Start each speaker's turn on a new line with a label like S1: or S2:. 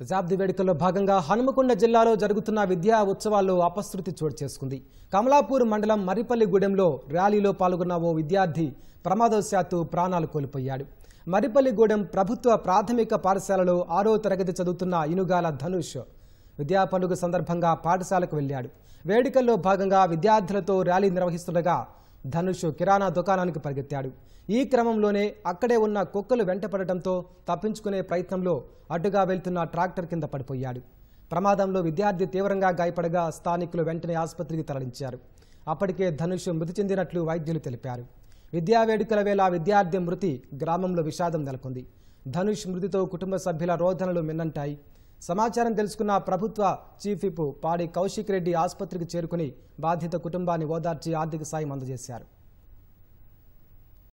S1: దశాబ్ది వేడుకల్లో భాగంగా హనుమకొండ జిల్లాలో జరుగుతున్న విద్యా ఉత్సవాల్లో అపశృతి చోటు చేసుకుంది కమలాపూర్ మండలం మరిపల్లిగూడెంలో ర్యాలీలో పాల్గొన్న ఓ విద్యార్థి ప్రమాదవశాత్తు ప్రాణాలు కోల్పోయాడు మరిపల్లిగూడెం ప్రభుత్వ ప్రాథమిక పాఠశాలలో ఆరో తరగతి చదువుతున్న ఇనుగాల ధనుష్ విద్యా పండుగ సందర్భంగా పాఠశాలకు వెళ్ళాడు వేడుకల్లో భాగంగా విద్యార్థులతో ర్యాలీ నిర్వహిస్తుండగా ధనుష్ కిరాణా దుకాణానికి పరిగెత్తాడు ఈ క్రమంలోనే అక్కడే ఉన్న కుక్కలు వెంటపడటంతో తప్పించుకునే ప్రయత్నంలో అడ్డుగా వెళ్తున్న ట్రాక్టర్ కింద పడిపోయాడు ప్రమాదంలో విద్యార్థి తీవ్రంగా గాయపడగా స్థానికులు వెంటనే ఆసుపత్రికి తరలించారు అప్పటికే ధనుష్ మృతి చెందినట్లు వైద్యులు తెలిపారు విద్యా వేడుకల వేళ విద్యార్థి మృతి గ్రామంలో విషాదం నెలకొంది ధనుష్ మృతితో కుటుంబ సభ్యుల రోదనలు మిన్నంటాయి సమాచారం తెలుసుకున్న ప్రభుత్వ చీఫ్ విప్ పాడి కౌశిక్ రెడ్డి ఆసుపత్రికి చేరుకుని బాధిత కుటుంబాన్ని ఓదార్చి ఆర్థిక సాయం అందజేశారు